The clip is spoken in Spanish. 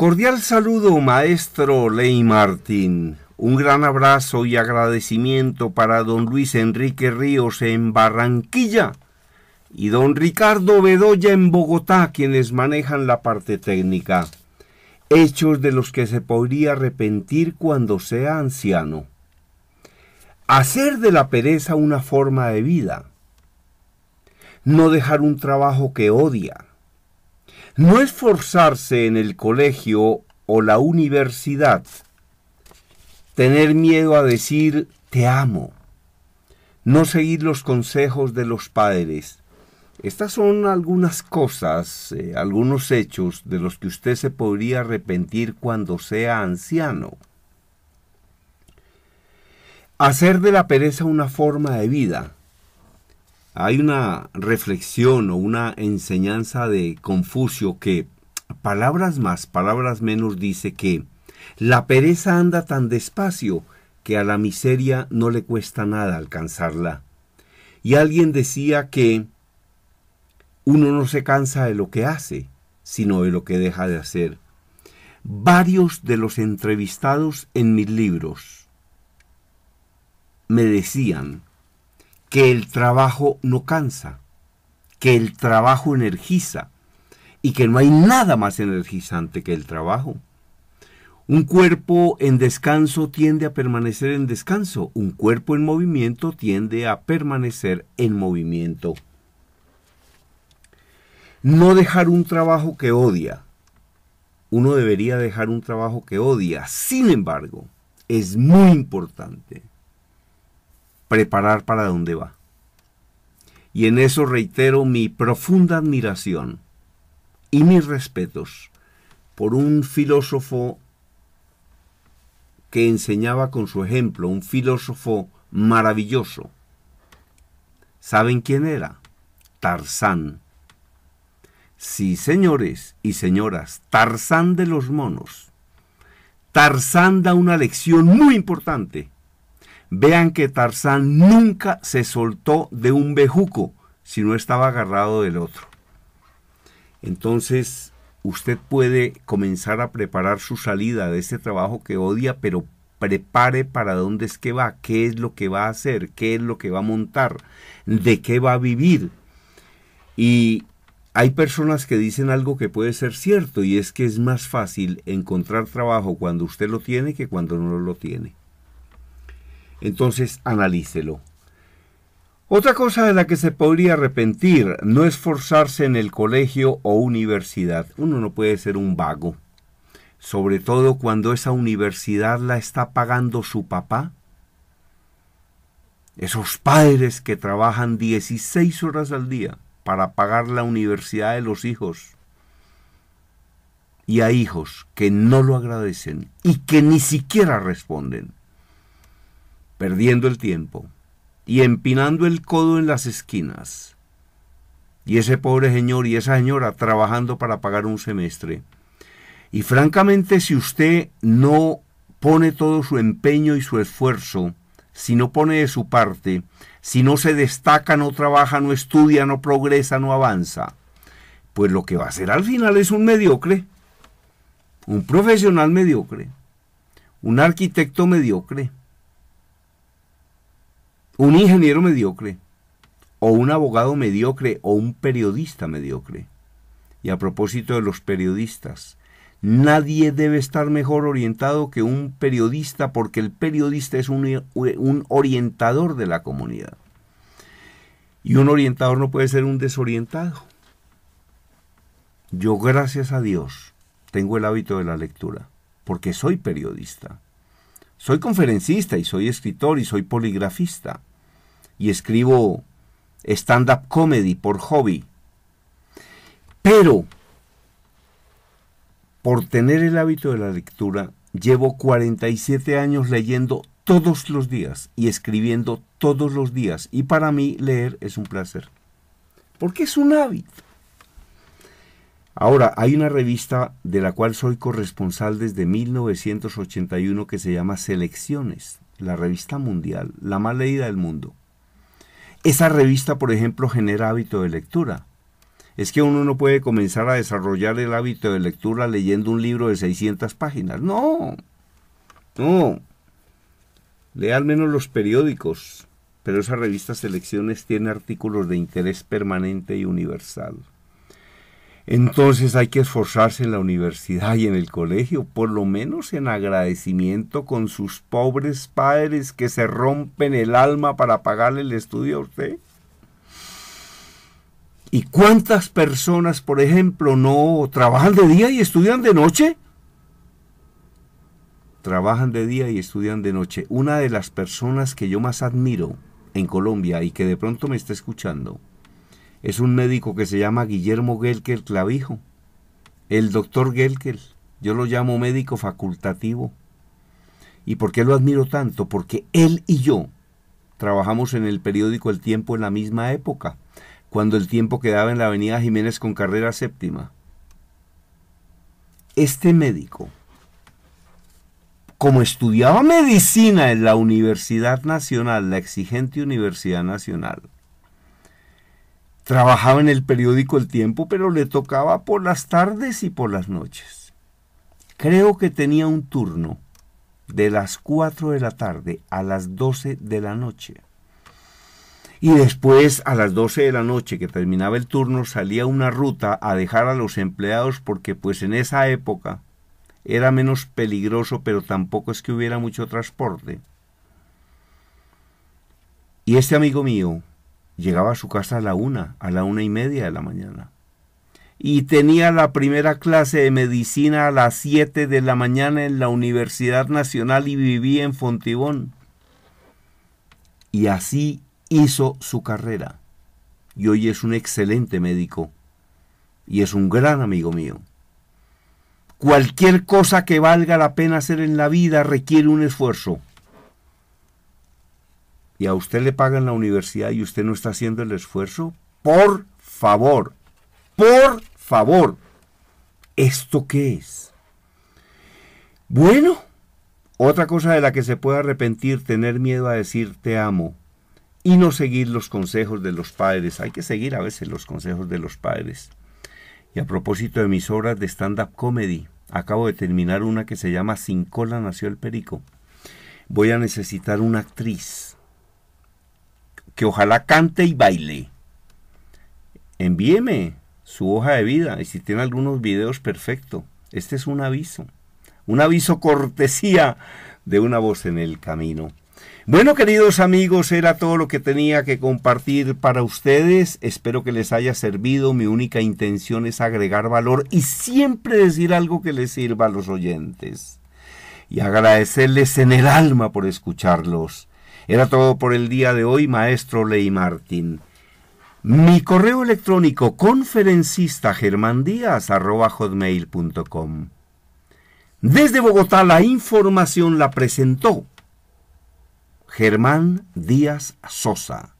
Cordial saludo, maestro Ley Martín. Un gran abrazo y agradecimiento para don Luis Enrique Ríos en Barranquilla y don Ricardo Bedoya en Bogotá, quienes manejan la parte técnica. Hechos de los que se podría arrepentir cuando sea anciano. Hacer de la pereza una forma de vida. No dejar un trabajo que odia no esforzarse en el colegio o la universidad, tener miedo a decir te amo, no seguir los consejos de los padres. Estas son algunas cosas, eh, algunos hechos de los que usted se podría arrepentir cuando sea anciano. Hacer de la pereza una forma de vida. Hay una reflexión o una enseñanza de Confucio que, palabras más, palabras menos, dice que la pereza anda tan despacio que a la miseria no le cuesta nada alcanzarla. Y alguien decía que uno no se cansa de lo que hace, sino de lo que deja de hacer. Varios de los entrevistados en mis libros me decían que el trabajo no cansa, que el trabajo energiza y que no hay nada más energizante que el trabajo. Un cuerpo en descanso tiende a permanecer en descanso, un cuerpo en movimiento tiende a permanecer en movimiento. No dejar un trabajo que odia. Uno debería dejar un trabajo que odia. Sin embargo, es muy importante preparar para dónde va. Y en eso reitero mi profunda admiración y mis respetos por un filósofo que enseñaba con su ejemplo, un filósofo maravilloso. ¿Saben quién era? Tarzán. Sí, señores y señoras, Tarzán de los monos. Tarzán da una lección muy importante Vean que Tarzán nunca se soltó de un bejuco, si no estaba agarrado del otro. Entonces, usted puede comenzar a preparar su salida de ese trabajo que odia, pero prepare para dónde es que va, qué es lo que va a hacer, qué es lo que va a montar, de qué va a vivir. Y hay personas que dicen algo que puede ser cierto y es que es más fácil encontrar trabajo cuando usted lo tiene que cuando no lo tiene entonces analícelo. Otra cosa de la que se podría arrepentir no esforzarse en el colegio o universidad. Uno no puede ser un vago, sobre todo cuando esa universidad la está pagando su papá. Esos padres que trabajan 16 horas al día para pagar la universidad de los hijos. Y a hijos que no lo agradecen y que ni siquiera responden perdiendo el tiempo y empinando el codo en las esquinas. Y ese pobre señor y esa señora trabajando para pagar un semestre. Y francamente, si usted no pone todo su empeño y su esfuerzo, si no pone de su parte, si no se destaca, no trabaja, no estudia, no progresa, no avanza, pues lo que va a ser al final es un mediocre, un profesional mediocre, un arquitecto mediocre, un ingeniero mediocre, o un abogado mediocre, o un periodista mediocre. Y a propósito de los periodistas, nadie debe estar mejor orientado que un periodista porque el periodista es un, orientador de la comunidad. Y un orientador no puede ser un desorientado. Yo, gracias a Dios, tengo el hábito de la lectura, porque soy periodista. Soy conferencista y soy escritor y soy poligrafista y escribo stand-up comedy por hobby. Pero, por tener el hábito de la lectura, llevo 47 años leyendo todos los días y escribiendo todos los días. Y para mí leer es un placer. Porque es un hábito. Ahora, hay una revista de la cual soy corresponsal desde 1981 que se llama Selecciones, la revista mundial, la más leída del mundo. Esa revista, por ejemplo, genera hábito de lectura. Es que uno no puede comenzar a desarrollar el hábito de lectura leyendo un libro de 600 páginas. No, no. Lea al menos los periódicos, pero esa revista Selecciones tiene artículos de interés permanente y universal. Entonces hay que esforzarse en la universidad y en el colegio, por lo menos en agradecimiento con sus pobres padres que se rompen el alma para pagarle el estudio a usted. ¿Y cuántas personas, por ejemplo, no trabajan de día y estudian de noche? Trabajan de día y estudian de noche. Una de las personas que yo más admiro en Colombia y que de pronto me está escuchando es un médico que se llama Guillermo Gelker Clavijo. El doctor Gelker, yo lo llamo médico facultativo. ¿Y por qué lo admiro tanto? Porque él y yo trabajamos en el periódico El Tiempo en la misma época, cuando el tiempo quedaba en la avenida Jiménez con carrera séptima. Este médico, como estudiaba medicina en la Universidad Nacional, la exigente Universidad Nacional, Trabajaba en el periódico El Tiempo, pero le tocaba por las tardes y por las noches. Creo que tenía un turno de las 4 de la tarde a las 12 de la noche. Y después a las 12 de la noche que terminaba el turno salía una ruta a dejar a los empleados porque pues en esa época era menos peligroso pero tampoco es que hubiera mucho transporte. Y este amigo mío Llegaba a su casa a la una, a la una y media de la mañana. Y tenía la primera clase de medicina a las siete de la mañana en la Universidad Nacional y vivía en Fontibón. Y así hizo su carrera. Y hoy es un excelente médico. Y es un gran amigo mío. Cualquier cosa que valga la pena hacer en la vida requiere un esfuerzo y a usted le pagan la universidad y usted no está haciendo el esfuerzo, por favor, por favor, ¿esto qué es? Bueno, otra cosa de la que se puede arrepentir, tener miedo a decir te amo y no seguir los consejos de los padres. Hay que seguir a veces los consejos de los padres. Y a propósito de mis obras de stand-up comedy, acabo de terminar una que se llama Sin cola nació el perico. Voy a necesitar una actriz que ojalá cante y baile. Envíeme su hoja de vida y si tiene algunos videos, perfecto. Este es un aviso, un aviso cortesía de una voz en el camino. Bueno, queridos amigos, era todo lo que tenía que compartir para ustedes. Espero que les haya servido. Mi única intención es agregar valor y siempre decir algo que les sirva a los oyentes. Y agradecerles en el alma por escucharlos. Era todo por el día de hoy, maestro Ley Martín. Mi correo electrónico conferencista germandías.com. Desde Bogotá la información la presentó Germán Díaz Sosa